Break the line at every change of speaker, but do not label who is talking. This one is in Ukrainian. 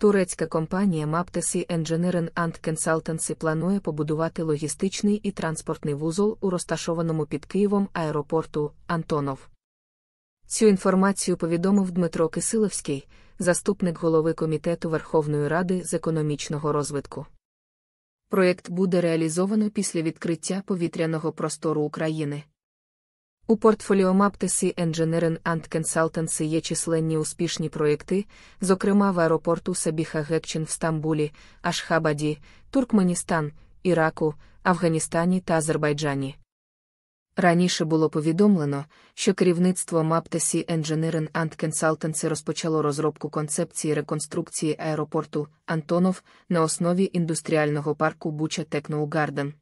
Турецька компанія Maptesi Engineering and Consultancy планує побудувати логістичний і транспортний вузол у розташованому під Києвом аеропорту Антонов. Цю інформацію повідомив Дмитро Кисилевський, заступник голови Комітету Верховної Ради з економічного розвитку. Проєкт буде реалізовано після відкриття повітряного простору України. У портфоліо Maptisi Engineering and Consultancy є численні успішні проєкти, зокрема в аеропорту Сабіха Гекчин в Стамбулі, Ашхабаді, Туркменістан, Іраку, Афганістані та Азербайджані. Раніше було повідомлено, що керівництво Маптесі Engineering and Consultancy розпочало розробку концепції реконструкції аеропорту Антонов на основі індустріального парку Буча Techno Garden.